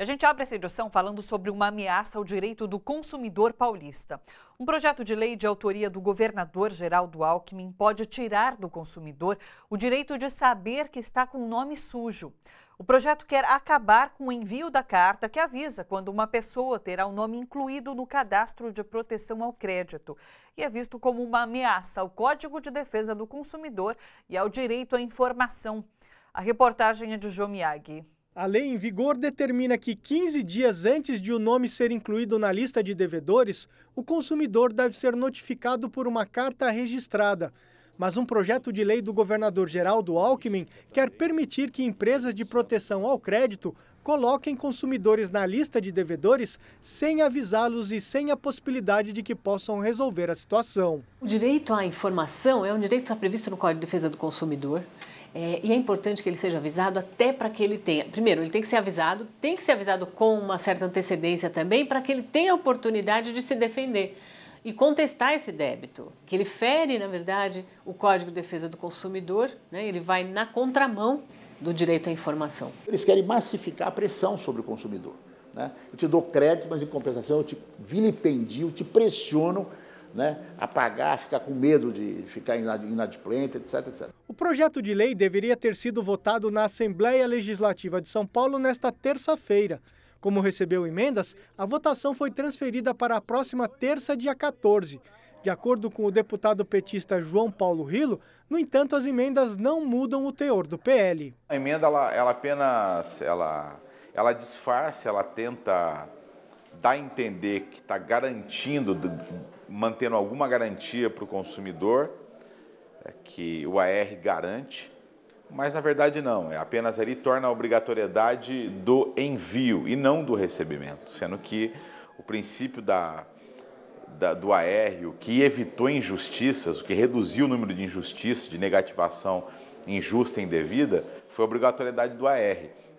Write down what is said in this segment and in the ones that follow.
A gente abre essa edição falando sobre uma ameaça ao direito do consumidor paulista. Um projeto de lei de autoria do governador Geraldo Alckmin pode tirar do consumidor o direito de saber que está com o nome sujo. O projeto quer acabar com o envio da carta que avisa quando uma pessoa terá o nome incluído no cadastro de proteção ao crédito e é visto como uma ameaça ao Código de Defesa do Consumidor e ao direito à informação. A reportagem é de Jomiag. A lei em vigor determina que 15 dias antes de o nome ser incluído na lista de devedores, o consumidor deve ser notificado por uma carta registrada. Mas um projeto de lei do governador Geraldo Alckmin quer permitir que empresas de proteção ao crédito coloquem consumidores na lista de devedores sem avisá-los e sem a possibilidade de que possam resolver a situação. O direito à informação é um direito que está previsto no Código de Defesa do Consumidor é, e é importante que ele seja avisado até para que ele tenha. Primeiro, ele tem que ser avisado, tem que ser avisado com uma certa antecedência também, para que ele tenha a oportunidade de se defender e contestar esse débito, que ele fere, na verdade, o Código de Defesa do Consumidor, né? ele vai na contramão do direito à informação. Eles querem massificar a pressão sobre o consumidor. Né? Eu te dou crédito, mas em compensação eu te vilipendio, te pressiono né, apagar, ficar com medo de ficar inadimplente, etc, etc. O projeto de lei deveria ter sido votado na Assembleia Legislativa de São Paulo nesta terça-feira. Como recebeu emendas, a votação foi transferida para a próxima terça, dia 14. De acordo com o deputado petista João Paulo Rilo, no entanto, as emendas não mudam o teor do PL. A emenda, ela, ela apenas, ela, ela disfarça, ela tenta dá a entender que está garantindo, mantendo alguma garantia para o consumidor, é que o AR garante, mas na verdade não, é apenas ali torna a obrigatoriedade do envio e não do recebimento, sendo que o princípio da, da, do AR, o que evitou injustiças, o que reduziu o número de injustiças, de negativação injusta e indevida, foi a obrigatoriedade do AR,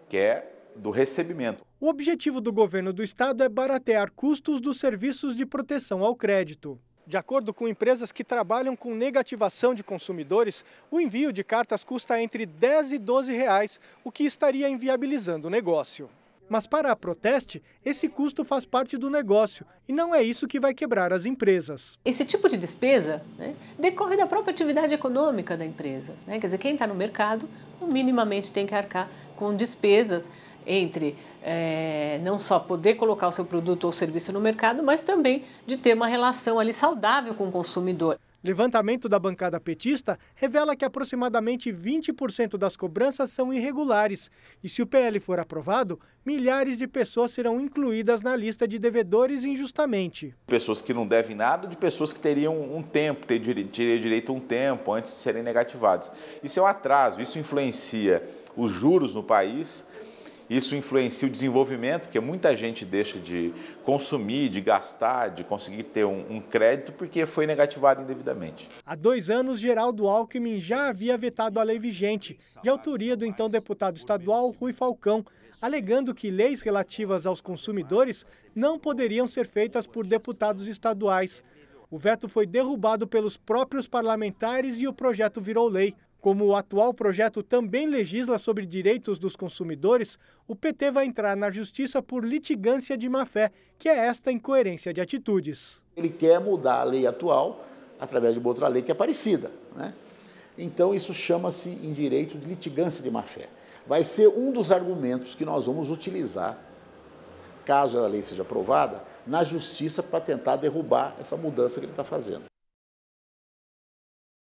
que é do recebimento. O objetivo do governo do estado é baratear custos dos serviços de proteção ao crédito. De acordo com empresas que trabalham com negativação de consumidores, o envio de cartas custa entre 10 e 12 reais, o que estaria inviabilizando o negócio. Mas para a Proteste, esse custo faz parte do negócio e não é isso que vai quebrar as empresas. Esse tipo de despesa né, decorre da própria atividade econômica da empresa. Né? Quer dizer, quem está no mercado então, minimamente tem que arcar com despesas entre é, não só poder colocar o seu produto ou serviço no mercado, mas também de ter uma relação ali saudável com o consumidor. Levantamento da bancada petista revela que aproximadamente 20% das cobranças são irregulares e, se o PL for aprovado, milhares de pessoas serão incluídas na lista de devedores injustamente. Pessoas que não devem nada, de pessoas que teriam um tempo, teriam direito a um tempo antes de serem negativadas. Isso é um atraso, isso influencia os juros no país isso influencia o desenvolvimento, porque muita gente deixa de consumir, de gastar, de conseguir ter um, um crédito porque foi negativado indevidamente. Há dois anos, Geraldo Alckmin já havia vetado a lei vigente, de autoria do então deputado estadual Rui Falcão, alegando que leis relativas aos consumidores não poderiam ser feitas por deputados estaduais. O veto foi derrubado pelos próprios parlamentares e o projeto virou lei. Como o atual projeto também legisla sobre direitos dos consumidores, o PT vai entrar na justiça por litigância de má-fé, que é esta incoerência de atitudes. Ele quer mudar a lei atual através de uma outra lei que é parecida. Né? Então, isso chama-se em direito de litigância de má-fé. Vai ser um dos argumentos que nós vamos utilizar, caso a lei seja aprovada, na justiça para tentar derrubar essa mudança que ele está fazendo.